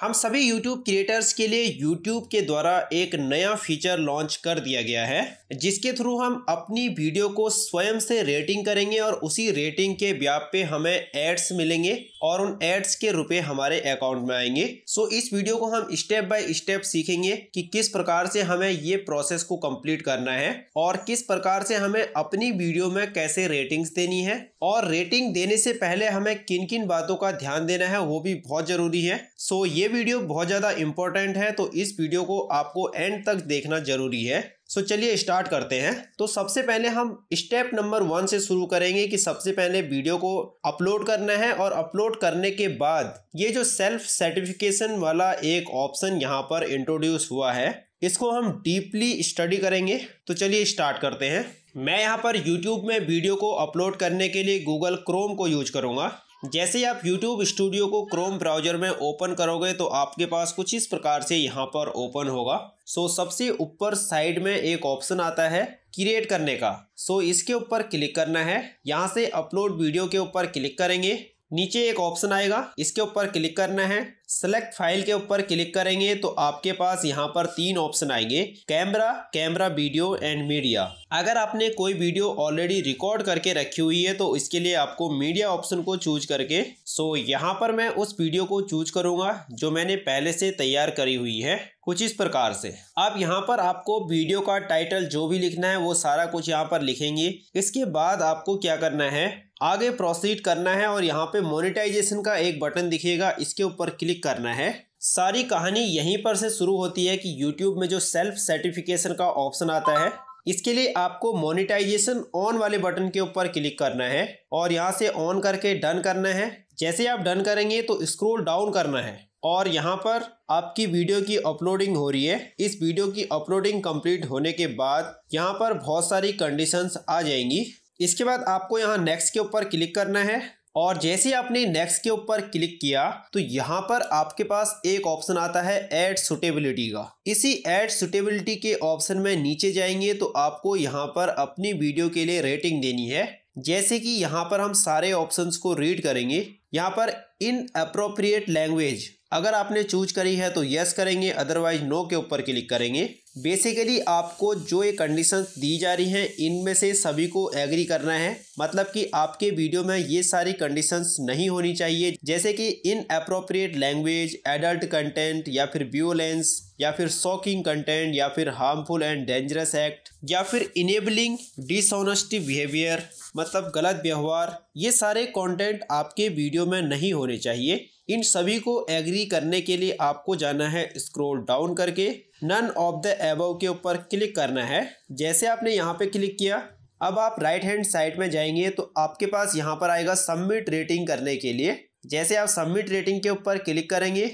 हम सभी YouTube creators के लिए YouTube के द्वारा एक नया फीचर लॉन्च कर दिया गया है जिसके थ्रू हम अपनी वीडियो को स्वयं से रेटिंग करेंगे और उसी रेटिंग के व्याप पे हमें एड्स मिलेंगे और उन एड्स के रुपए हमारे अकाउंट में आएंगे सो इस वीडियो को हम स्टेप बाय स्टेप सीखेंगे कि किस प्रकार से हमें ये प्रोसेस को कम्प्लीट करना है और किस प्रकार से हमें अपनी वीडियो में कैसे रेटिंग्स देनी है और रेटिंग देने से पहले हमें किन किन बातों का ध्यान देना है वो भी बहुत ज़रूरी है सो so, ये वीडियो बहुत ज़्यादा इंपॉर्टेंट है तो इस वीडियो को आपको एंड तक देखना ज़रूरी है सो so, चलिए स्टार्ट करते हैं तो सबसे पहले हम स्टेप नंबर वन से शुरू करेंगे कि सबसे पहले वीडियो को अपलोड करना है और अपलोड करने के बाद ये जो सेल्फ सर्टिफिकेशन वाला एक ऑप्शन यहाँ पर इंट्रोड्यूस हुआ है इसको हम डीपली स्टडी करेंगे तो चलिए स्टार्ट करते हैं मैं यहाँ पर यूट्यूब में वीडियो को अपलोड करने के लिए गूगल क्रोम को यूज करूँगा जैसे आप YouTube स्टूडियो को क्रोम ब्राउजर में ओपन करोगे तो आपके पास कुछ इस प्रकार से यहाँ पर ओपन होगा सो so, सबसे ऊपर साइड में एक ऑप्शन आता है क्रिएट करने का सो so, इसके ऊपर क्लिक करना है यहाँ से अपलोड वीडियो के ऊपर क्लिक करेंगे नीचे एक ऑप्शन आएगा इसके ऊपर क्लिक करना है सेलेक्ट फाइल के ऊपर क्लिक करेंगे तो आपके पास यहाँ पर तीन ऑप्शन आएंगे camera camera video and media अगर आपने कोई वीडियो ऑलरेडी रिकॉर्ड करके रखी हुई है तो इसके लिए आपको मीडिया ऑप्शन को चूज करके सो यहाँ पर मैं उस वीडियो को चूज करूंगा जो मैंने पहले से तैयार करी हुई है कुछ इस प्रकार से आप यहाँ पर आपको वीडियो का टाइटल जो भी लिखना है वो सारा कुछ यहाँ पर लिखेंगे इसके बाद आपको क्या करना है आगे प्रोसीड करना है और यहाँ पे मोनिटाइजेशन का एक बटन दिखेगा इसके ऊपर क्लिक क्लिक करना है सारी कहानी यहीं पर से शुरू होती है कि YouTube में जो सेल्फ सर्टिफिकेशन का ऑप्शन आता है इसके लिए आपको मोनिटाइजेशन ऑन वाले बटन के ऊपर क्लिक करना है और यहाँ से ऑन करके डन करना है जैसे आप डन करेंगे तो स्क्रोल डाउन करना है और यहाँ पर आपकी वीडियो की अपलोडिंग हो रही है इस वीडियो की अपलोडिंग कंप्लीट होने के बाद यहाँ पर बहुत सारी कंडीशंस आ जाएंगी इसके बाद आपको यहाँ नेक्स्ट के ऊपर क्लिक करना है और जैसे आपने नेक्स्ट के ऊपर क्लिक किया तो यहाँ पर आपके पास एक ऑप्शन आता है एड सुटेबिलिटी का इसी एड सुटेबिलिटी के ऑप्शन में नीचे जाएंगे तो आपको यहाँ पर अपनी वीडियो के लिए रेटिंग देनी है जैसे कि यहाँ पर हम सारे ऑप्शंस को रीड करेंगे यहाँ पर इन अप्रोप्रिएट लैंग्वेज अगर आपने चूज करी है तो यस करेंगे अदरवाइज नो के ऊपर क्लिक करेंगे बेसिकली आपको जो ये कंडीशन दी जा रही हैं इनमें से सभी को एग्री करना है मतलब कि आपके वीडियो में ये सारी कंडीशंस नहीं होनी चाहिए जैसे कि inappropriate language adult content या फिर व्यूलेंस या फिर शॉकिंग कंटेंट या फिर हार्मफुल एंड डेंजरस एक्ट या फिर इनेबलिंग डिसऑनेस्टी बिहेवियर मतलब गलत व्यवहार ये सारे कंटेंट आपके वीडियो में नहीं होने चाहिए इन सभी को एग्री करने के लिए आपको जाना है स्क्रॉल डाउन करके नन ऑफ द एबव के ऊपर क्लिक करना है जैसे आपने यहाँ पे क्लिक किया अब आप राइट हैंड साइड में जाएंगे तो आपके पास यहाँ पर आएगा सबमिट रेटिंग करने के लिए जैसे आप सबमिट रेटिंग के ऊपर क्लिक करेंगे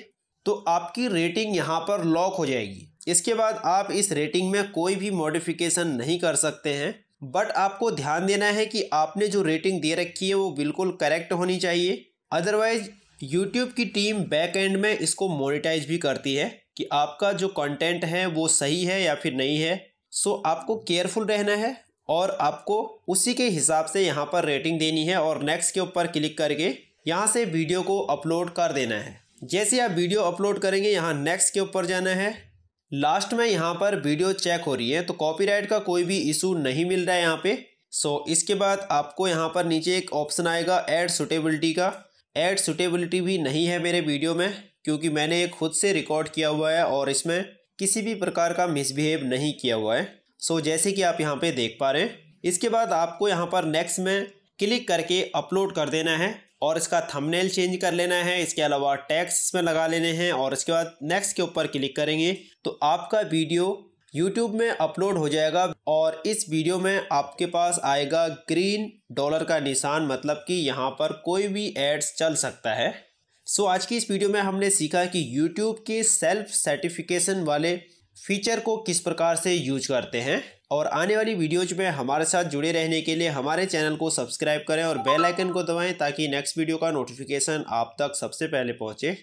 तो आपकी रेटिंग यहाँ पर लॉक हो जाएगी इसके बाद आप इस रेटिंग में कोई भी मॉडिफिकेशन नहीं कर सकते हैं बट आपको ध्यान देना है कि आपने जो रेटिंग दे रखी है वो बिल्कुल करेक्ट होनी चाहिए अदरवाइज यूट्यूब की टीम बैक एंड में इसको मोनिटाइज भी करती है कि आपका जो कंटेंट है वो सही है या फिर नहीं है सो आपको केयरफुल रहना है और आपको उसी के हिसाब से यहाँ पर रेटिंग देनी है और नेक्स्ट के ऊपर क्लिक करके यहाँ से वीडियो को अपलोड कर देना है जैसे आप वीडियो अपलोड करेंगे यहाँ नेक्स्ट के ऊपर जाना है लास्ट में यहाँ पर वीडियो चेक हो रही है तो कॉपीराइट का कोई भी इशू नहीं मिल रहा है यहाँ पे सो so, इसके बाद आपको यहाँ पर नीचे एक ऑप्शन आएगा एड सुटेबिलिटी का एड सुटेबिलिटी भी नहीं है मेरे वीडियो में क्योंकि मैंने ये खुद से रिकॉर्ड किया हुआ है और इसमें किसी भी प्रकार का मिसबिहेव नहीं किया हुआ है सो जैसे कि आप यहाँ पे देख पा रहे हैं इसके बाद आपको यहाँ पर नेक्स्ट में क्लिक करके अपलोड कर देना है और इसका थंबनेल चेंज कर लेना है इसके अलावा टैक्स इसमें लगा लेने हैं और इसके बाद नेक्स्ट के ऊपर क्लिक करेंगे तो आपका वीडियो यूट्यूब में अपलोड हो जाएगा और इस वीडियो में आपके पास आएगा ग्रीन डॉलर का निशान मतलब कि यहाँ पर कोई भी एड्स चल सकता है सो so, आज की इस वीडियो में हमने सीखा कि यूट्यूब के सेल्फ सर्टिफिकेशन वाले फीचर को किस प्रकार से यूज करते हैं और आने वाली वीडियोज में हमारे साथ जुड़े रहने के लिए हमारे चैनल को सब्सक्राइब करें और बेल आइकन को दबाएं ताकि नेक्स्ट वीडियो का नोटिफिकेशन आप तक सबसे पहले पहुंचे